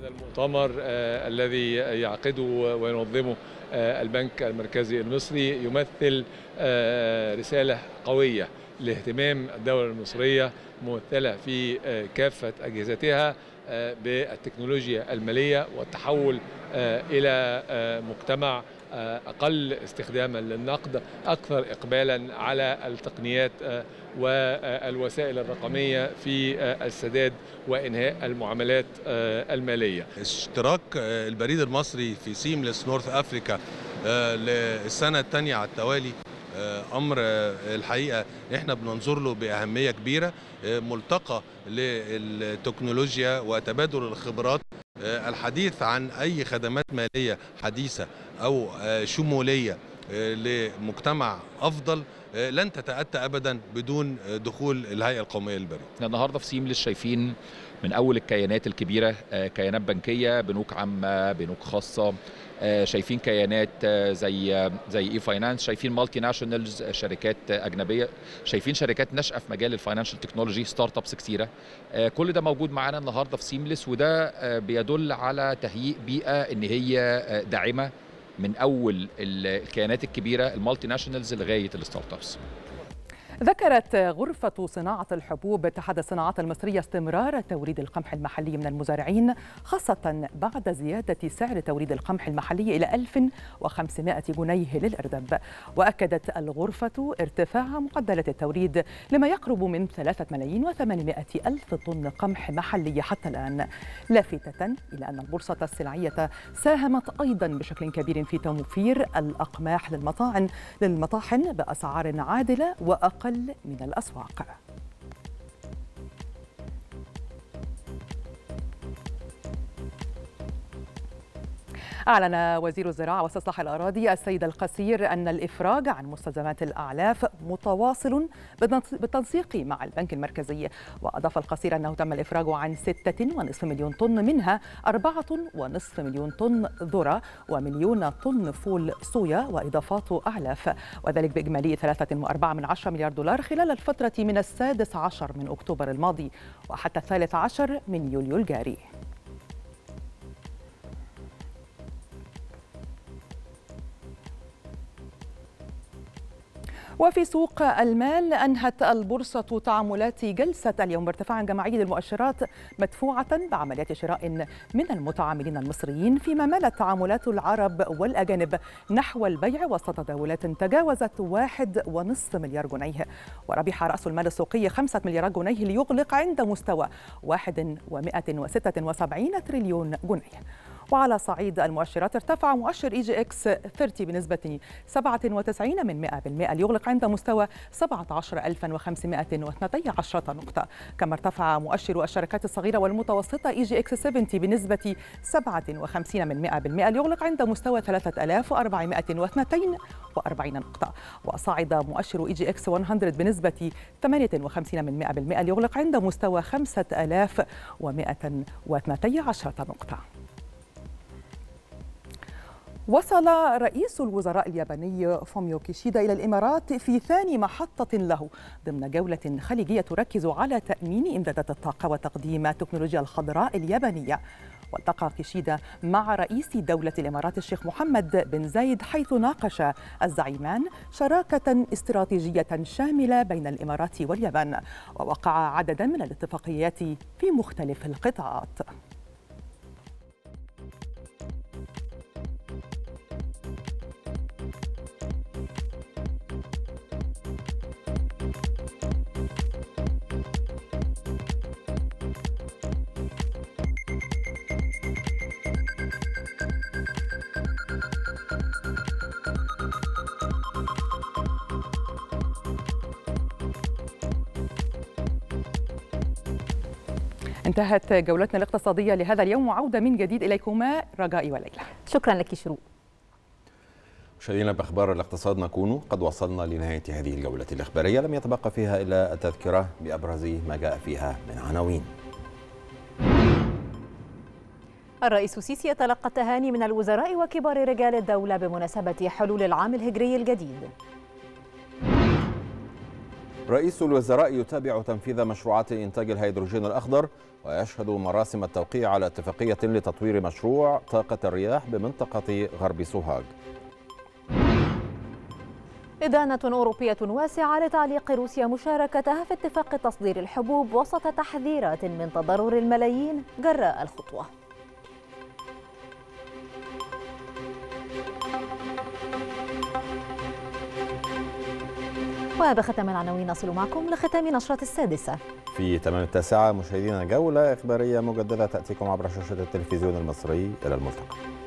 هذا المؤتمر آه، الذي يعقده وينظمه آه، البنك المركزي المصري يمثل آه، رسالة قوية لاهتمام الدولة المصرية ممثلة في كافة أجهزتها بالتكنولوجيا المالية والتحول إلى مجتمع أقل استخداما للنقد أكثر إقبالا على التقنيات آه، والوسائل الرقمية في آه، السداد وإنهاء المعاملات آه، المالية اشتراك البريد المصري في سيملس نورث أفريكا للسنة الثانية على التوالي امر الحقيقه احنا بننظر له باهميه كبيره ملتقى للتكنولوجيا وتبادل الخبرات آه، الحديث عن أي خدمات مالية حديثة أو آه، شمولية آه، لمجتمع أفضل لن تتأتى أبدا بدون دخول الهيئة القومية للبريد النهاردة في سيملس شايفين من أول الكيانات الكبيرة آه، كيانات بنكية بنوك عامة بنوك خاصة آه، شايفين كيانات آه، زي زي اي فاينانس شايفين مالتي ناشونالز شركات اجنبيه شايفين شركات ناشئه في مجال الفاينانشال تكنولوجي ستارت ابس كثيره كل ده موجود معانا النهارده في سيملس وده بيدل على تهيئ بيئه ان هي داعمه من اول الكيانات الكبيره المالتي ناشونالز لغايه الستارت ابس ذكرت غرفة صناعة الحبوب اتحاد الصناعات المصرية استمرار توريد القمح المحلي من المزارعين خاصة بعد زيادة سعر توريد القمح المحلي إلى 1500 جنيه للأردب وأكدت الغرفة ارتفاع معدلات التوريد لما يقرب من 3 ملايين و800 ألف طن قمح محلي حتى الآن لافتة إلى أن البورصة السلعية ساهمت أيضا بشكل كبير في توفير الأقماح للمطاعن للمطاحن بأسعار عادلة وأقل أقل من الأسواق أعلن وزير الزراعة واستصلاح الأراضي السيد القصير أن الإفراج عن مستلزمات الأعلاف متواصل بالتنسيق مع البنك المركزي وأضاف القصير أنه تم الإفراج عن 6.5 مليون طن منها 4.5 مليون طن ذرة ومليون طن فول صويا وإضافات أعلاف وذلك بإجمالي 3.4 من 10 مليار دولار خلال الفترة من السادس عشر من أكتوبر الماضي وحتى الثالث عشر من يوليو الجاري وفي سوق المال أنهت البورصة تعاملات جلسة اليوم بارتفاع جماعي للمؤشرات مدفوعة بعمليات شراء من المتعاملين المصريين فيما مالت تعاملات العرب والأجانب نحو البيع وسط تداولات تجاوزت واحد ونصف مليار جنيه وربح رأس المال السوقي خمسة مليارات جنيه ليغلق عند مستوى واحد ومائة وستة وسبعين تريليون جنيه وعلى صعيد المؤشرات ارتفع مؤشر اي جي اكس 30 بنسبة 97 من 100% ليغلق عند مستوى 17512 نقطة كما ارتفع مؤشر الشركات الصغيرة والمتوسطة اي جي اكس 70 بنسبة 57 من 100% ليغلق عند مستوى 3442 نقطة وصعد مؤشر اي جي اكس 100 بنسبة 58 من 100% ليغلق عند مستوى 5112 نقطة وصل رئيس الوزراء الياباني فوميو كيشيدا إلى الإمارات في ثاني محطة له ضمن جولة خليجية تركز على تأمين إمدادات الطاقة وتقديم التكنولوجيا الخضراء اليابانية والتقى كيشيدا مع رئيس دولة الإمارات الشيخ محمد بن زايد حيث ناقش الزعيمان شراكة استراتيجية شاملة بين الإمارات واليابان ووقع عددا من الاتفاقيات في مختلف القطاعات انتهت جولتنا الاقتصادية لهذا اليوم وعودة من جديد إليكما رجائي وليلى شكرا لك شروق مشاهدينا باخبار الاقتصاد نكون قد وصلنا لنهايه هذه الجوله الاخباريه لم يتبقى فيها الا التذكره بابرز ما جاء فيها من عناوين. الرئيس السيسي يتلقى التهاني من الوزراء وكبار رجال الدوله بمناسبه حلول العام الهجري الجديد. رئيس الوزراء يتابع تنفيذ مشروعات إنتاج الهيدروجين الأخضر ويشهد مراسم التوقيع على اتفاقية لتطوير مشروع طاقة الرياح بمنطقة غرب سوهاج إدانة أوروبية واسعة لتعليق روسيا مشاركتها في اتفاق تصدير الحبوب وسط تحذيرات من تضرر الملايين جراء الخطوة وبختام العناوين نصل معكم لختام نشرة السادسة في تمام التاسعة مشاهدينا جولة إخبارية مجددة تأتيكم عبر شاشة التلفزيون المصري إلى الملتقى